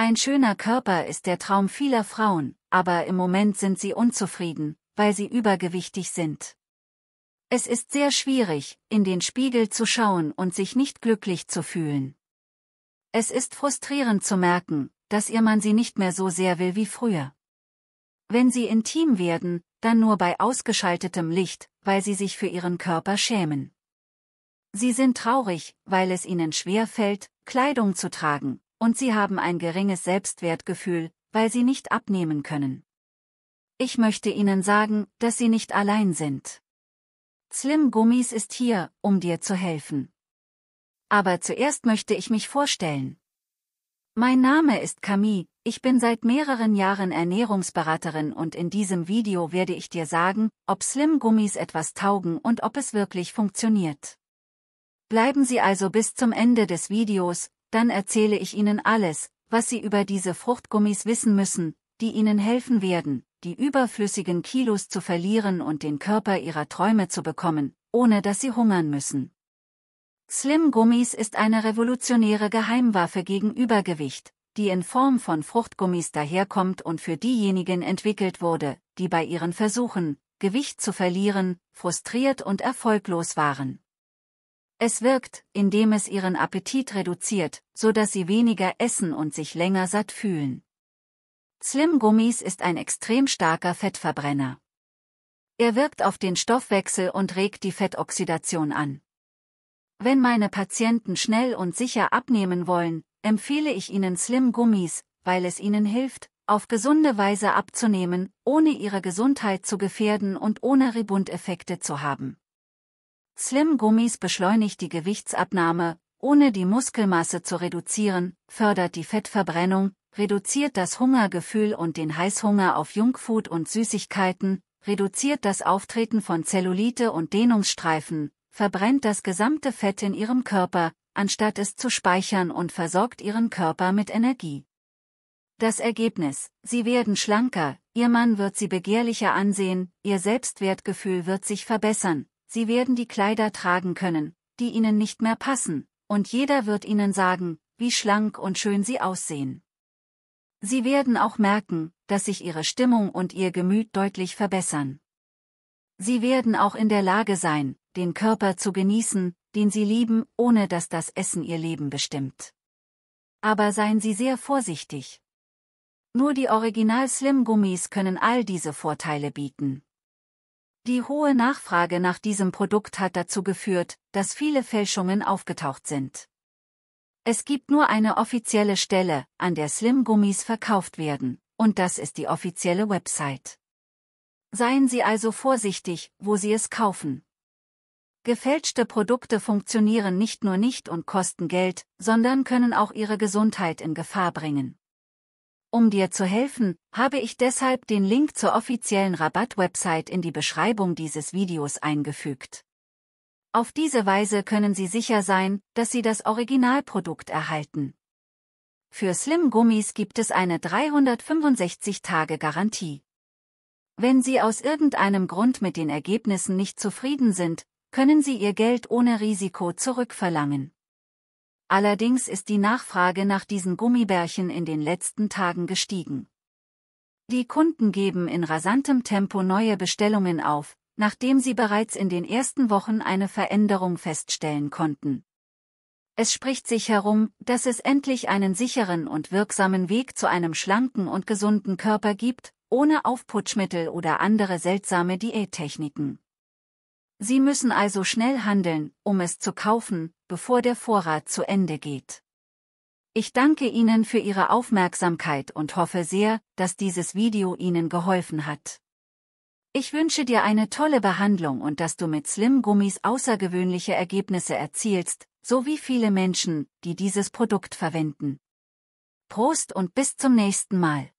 Ein schöner Körper ist der Traum vieler Frauen, aber im Moment sind sie unzufrieden, weil sie übergewichtig sind. Es ist sehr schwierig, in den Spiegel zu schauen und sich nicht glücklich zu fühlen. Es ist frustrierend zu merken, dass ihr Mann sie nicht mehr so sehr will wie früher. Wenn sie intim werden, dann nur bei ausgeschaltetem Licht, weil sie sich für ihren Körper schämen. Sie sind traurig, weil es ihnen schwer fällt, Kleidung zu tragen, und sie haben ein geringes Selbstwertgefühl, weil sie nicht abnehmen können. Ich möchte Ihnen sagen, dass Sie nicht allein sind. Slim Gummis ist hier, um dir zu helfen. Aber zuerst möchte ich mich vorstellen. Mein Name ist Camille, ich bin seit mehreren Jahren Ernährungsberaterin und in diesem Video werde ich dir sagen, ob Slim Gummis etwas taugen und ob es wirklich funktioniert. Bleiben Sie also bis zum Ende des Videos, dann erzähle ich Ihnen alles, was Sie über diese Fruchtgummis wissen müssen, die Ihnen helfen werden, die überflüssigen Kilos zu verlieren und den Körper Ihrer Träume zu bekommen, ohne dass Sie hungern müssen. Slim Gummis ist eine revolutionäre Geheimwaffe gegen Übergewicht, die in Form von Fruchtgummis daherkommt und für diejenigen entwickelt wurde, die bei ihren Versuchen, Gewicht zu verlieren, frustriert und erfolglos waren. Es wirkt, indem es ihren Appetit reduziert, so dass sie weniger essen und sich länger satt fühlen. Slim Gummis ist ein extrem starker Fettverbrenner. Er wirkt auf den Stoffwechsel und regt die Fettoxidation an. Wenn meine Patienten schnell und sicher abnehmen wollen, empfehle ich ihnen Slim Gummis, weil es ihnen hilft, auf gesunde Weise abzunehmen, ohne ihre Gesundheit zu gefährden und ohne Ribundeffekte zu haben. Slim Gummis beschleunigt die Gewichtsabnahme, ohne die Muskelmasse zu reduzieren, fördert die Fettverbrennung, reduziert das Hungergefühl und den Heißhunger auf Junkfood und Süßigkeiten, reduziert das Auftreten von Zellulite und Dehnungsstreifen, verbrennt das gesamte Fett in ihrem Körper, anstatt es zu speichern und versorgt ihren Körper mit Energie. Das Ergebnis, sie werden schlanker, ihr Mann wird sie begehrlicher ansehen, ihr Selbstwertgefühl wird sich verbessern, Sie werden die Kleider tragen können, die ihnen nicht mehr passen, und jeder wird ihnen sagen, wie schlank und schön sie aussehen. Sie werden auch merken, dass sich ihre Stimmung und ihr Gemüt deutlich verbessern. Sie werden auch in der Lage sein, den Körper zu genießen, den sie lieben, ohne dass das Essen ihr Leben bestimmt. Aber seien Sie sehr vorsichtig. Nur die Original Slim Gummis können all diese Vorteile bieten. Die hohe Nachfrage nach diesem Produkt hat dazu geführt, dass viele Fälschungen aufgetaucht sind. Es gibt nur eine offizielle Stelle, an der Slim-Gummis verkauft werden, und das ist die offizielle Website. Seien Sie also vorsichtig, wo Sie es kaufen. Gefälschte Produkte funktionieren nicht nur nicht und kosten Geld, sondern können auch Ihre Gesundheit in Gefahr bringen. Um dir zu helfen, habe ich deshalb den Link zur offiziellen Rabatt-Website in die Beschreibung dieses Videos eingefügt. Auf diese Weise können Sie sicher sein, dass Sie das Originalprodukt erhalten. Für Slim Gummis gibt es eine 365-Tage-Garantie. Wenn Sie aus irgendeinem Grund mit den Ergebnissen nicht zufrieden sind, können Sie Ihr Geld ohne Risiko zurückverlangen. Allerdings ist die Nachfrage nach diesen Gummibärchen in den letzten Tagen gestiegen. Die Kunden geben in rasantem Tempo neue Bestellungen auf, nachdem sie bereits in den ersten Wochen eine Veränderung feststellen konnten. Es spricht sich herum, dass es endlich einen sicheren und wirksamen Weg zu einem schlanken und gesunden Körper gibt, ohne Aufputschmittel oder andere seltsame Diättechniken. Sie müssen also schnell handeln, um es zu kaufen, bevor der Vorrat zu Ende geht. Ich danke Ihnen für Ihre Aufmerksamkeit und hoffe sehr, dass dieses Video Ihnen geholfen hat. Ich wünsche dir eine tolle Behandlung und dass du mit Slim Gummis außergewöhnliche Ergebnisse erzielst, so wie viele Menschen, die dieses Produkt verwenden. Prost und bis zum nächsten Mal.